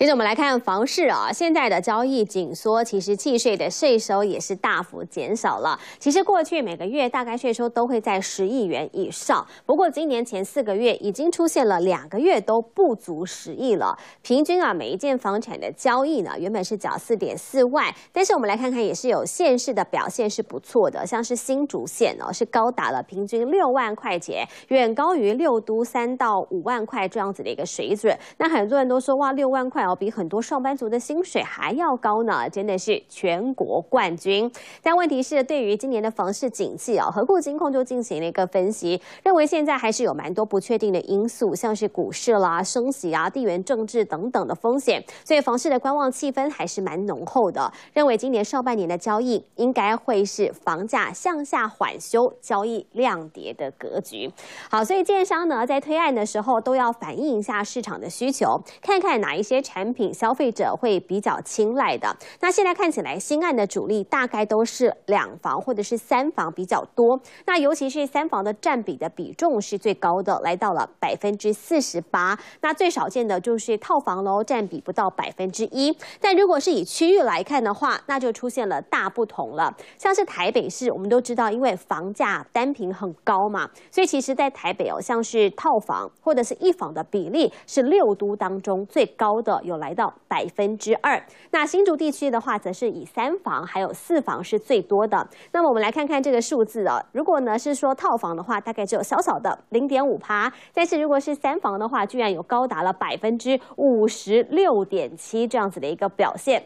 接着我们来看房市啊，现在的交易紧缩，其实契税的税收也是大幅减少了。其实过去每个月大概税收都会在十亿元以上，不过今年前四个月已经出现了两个月都不足十亿了。平均啊，每一件房产的交易呢，原本是缴四点四万，但是我们来看看，也是有现市的表现是不错的，像是新竹县哦，是高达了平均六万块钱，远高于六都三到五万块这样子的一个水准。那很多人都说哇，六万块。好比很多上班族的薪水还要高呢，真的是全国冠军。但问题是，对于今年的房市景气啊，合顾金控就进行了一个分析，认为现在还是有蛮多不确定的因素，像是股市啦、升息啊、地缘政治等等的风险，所以房市的观望气氛还是蛮浓厚的。认为今年上半年的交易应该会是房价向下缓修、交易量跌的格局。好，所以建商呢在推案的时候都要反映一下市场的需求，看看哪一些产。产品消费者会比较青睐的。那现在看起来，新案的主力大概都是两房或者是三房比较多。那尤其是三房的占比的比重是最高的，来到了百分之四十八。那最少见的就是套房喽，占比不到百分之一。但如果是以区域来看的话，那就出现了大不同了。像是台北市，我们都知道，因为房价单品很高嘛，所以其实在台北哦，像是套房或者是一房的比例是六都当中最高的。有来到百分之二，那新竹地区的话，则是以三房还有四房是最多的。那么我们来看看这个数字啊，如果呢是说套房的话，大概只有小小的零点五趴，但是如果是三房的话，居然有高达了百分之五十六点七这样子的一个表现。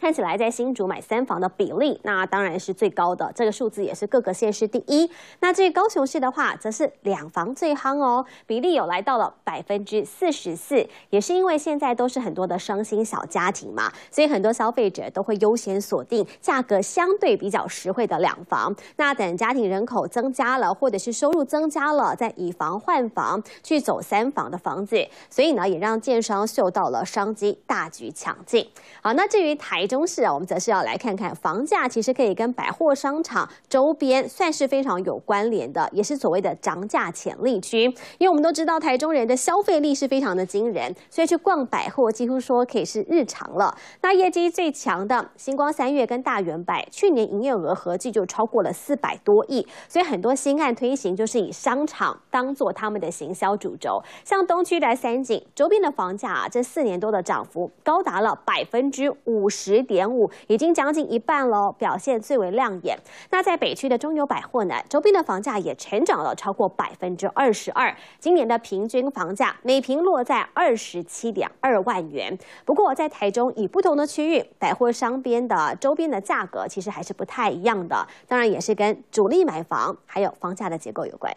看起来在新竹买三房的比例，那当然是最高的，这个数字也是各个县市第一。那至于高雄市的话，则是两房最夯哦，比例有来到了百分之四十四，也是因为现在都是很多的双薪小家庭嘛，所以很多消费者都会优先锁定价格相对比较实惠的两房。那等家庭人口增加了，或者是收入增加了，再以房换房去走三房的房子，所以呢，也让建商嗅到了商机，大举抢进。好，那至于台。中市啊，我们则是要来看看房价，其实可以跟百货商场周边算是非常有关联的，也是所谓的涨价潜力区。因为我们都知道台中人的消费力是非常的惊人，所以去逛百货几乎说可以是日常了。那业绩最强的星光三月跟大元百，去年营业额合计就超过了四百多亿，所以很多新案推行就是以商场当做他们的行销主轴。像东区的三井周边的房价啊，这四年多的涨幅高达了百分之五十。点五已经将近一半了，表现最为亮眼。那在北区的中友百货呢，周边的房价也成长了超过百分之二十二，今年的平均房价每平落在二十七点二万元。不过在台中，以不同的区域百货商边的周边的价格其实还是不太一样的，当然也是跟主力买房还有房价的结构有关。